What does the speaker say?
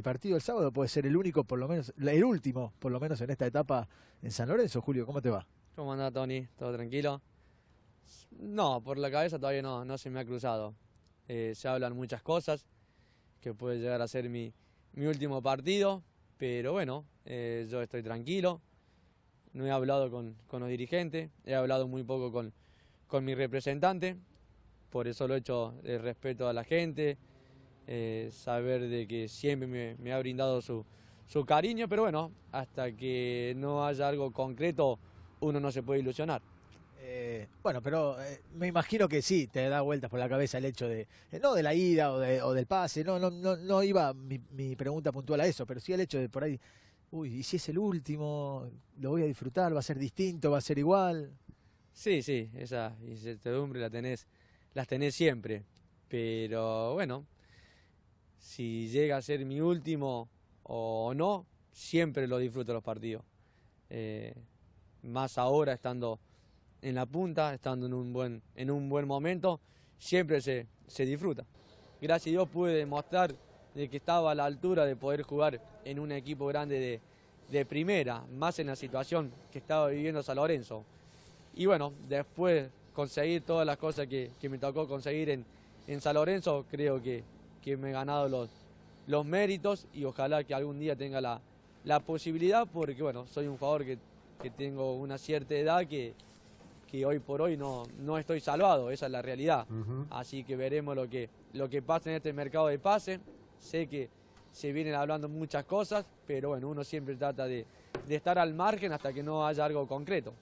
El partido del sábado puede ser el único, por lo menos, el último, por lo menos en esta etapa en San Lorenzo. Julio, ¿cómo te va? ¿Cómo anda, Tony? ¿Todo tranquilo? No, por la cabeza todavía no, no se me ha cruzado. Eh, se hablan muchas cosas, que puede llegar a ser mi, último partido, pero bueno, eh, yo estoy tranquilo. No he hablado con, los dirigentes, he hablado muy poco con, con mi representante, por eso lo he hecho el eh, respeto a la gente, eh, saber de que siempre me, ha brindado su, su, cariño, pero bueno, hasta que no haya algo concreto, uno no se puede ilusionar. Eh, bueno, pero eh, me imagino que sí, te da vueltas por la cabeza el hecho de, no de la ida o, de, o del pase, no, no, no, no iba mi, mi pregunta puntual a eso, pero sí el hecho de por ahí uy, y si es el último, lo voy a disfrutar, va a ser distinto, va a ser igual. Sí, sí, esa incertidumbre la tenés, las tenés siempre. Pero bueno, si llega a ser mi último o no, siempre lo disfruto los partidos. Eh, más ahora estando en la punta, estando en un buen, momento, siempre se, disfruta. Gracias a Dios pude demostrar de que estaba a la altura de poder jugar en un equipo grande de, primera, más en la situación que estaba viviendo San Lorenzo. Y bueno, después conseguir todas las cosas que, me tocó conseguir en San Lorenzo, creo que, que me he ganado los, los méritos y ojalá que algún día tenga la, la posibilidad porque, bueno, soy un jugador que, que tengo una cierta edad que, hoy por hoy no, no estoy salvado, esa es la realidad. Así que veremos lo que, lo que pasa en este mercado de pases. Sé que se vienen hablando muchas cosas, pero bueno, uno siempre trata de, de estar al margen hasta que no haya algo concreto.